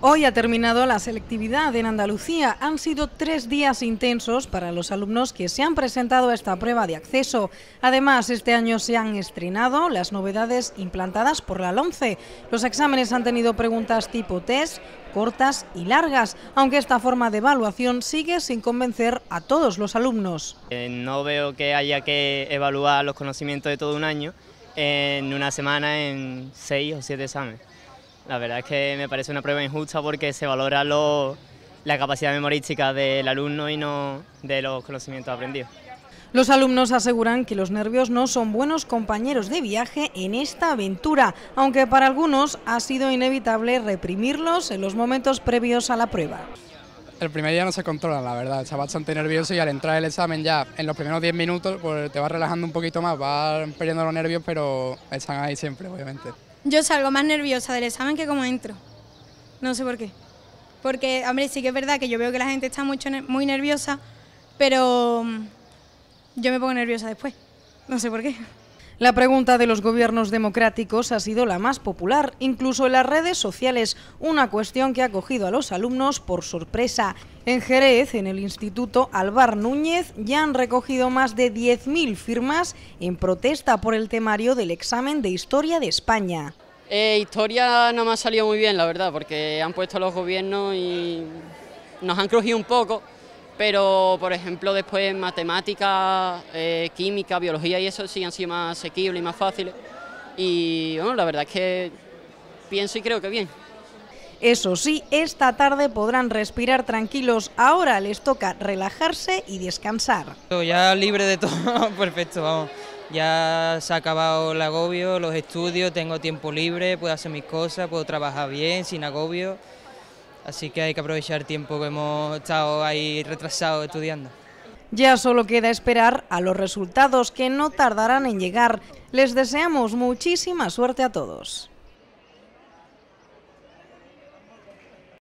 Hoy ha terminado la selectividad en Andalucía. Han sido tres días intensos para los alumnos que se han presentado a esta prueba de acceso. Además, este año se han estrenado las novedades implantadas por la LONCE. Los exámenes han tenido preguntas tipo test, cortas y largas, aunque esta forma de evaluación sigue sin convencer a todos los alumnos. Eh, no veo que haya que evaluar los conocimientos de todo un año eh, en una semana en seis o siete exámenes. La verdad es que me parece una prueba injusta porque se valora la capacidad memorística del alumno y no de los conocimientos aprendidos. Los alumnos aseguran que los nervios no son buenos compañeros de viaje en esta aventura, aunque para algunos ha sido inevitable reprimirlos en los momentos previos a la prueba. El primer día no se controla, la verdad, está bastante nervioso y al entrar el examen ya en los primeros 10 minutos pues, te vas relajando un poquito más, vas perdiendo los nervios, pero están ahí siempre, obviamente. Yo salgo más nerviosa del examen que como entro. No sé por qué. Porque, hombre, sí que es verdad que yo veo que la gente está mucho, muy nerviosa, pero mm, yo me pongo nerviosa después. No sé por qué. La pregunta de los gobiernos democráticos ha sido la más popular, incluso en las redes sociales, una cuestión que ha cogido a los alumnos por sorpresa. En Jerez, en el Instituto Alvar Núñez, ya han recogido más de 10.000 firmas en protesta por el temario del examen de Historia de España. Eh, historia no me ha salido muy bien, la verdad, porque han puesto los gobiernos y nos han crujido un poco pero por ejemplo después matemáticas, eh, química, biología y eso sí han sido más asequibles y más fáciles. Y bueno, la verdad es que pienso y creo que bien. Eso sí, esta tarde podrán respirar tranquilos, ahora les toca relajarse y descansar. Ya libre de todo, perfecto, vamos. Ya se ha acabado el agobio, los estudios, tengo tiempo libre, puedo hacer mis cosas, puedo trabajar bien, sin agobio así que hay que aprovechar el tiempo que hemos estado ahí retrasado estudiando. Ya solo queda esperar a los resultados que no tardarán en llegar. Les deseamos muchísima suerte a todos.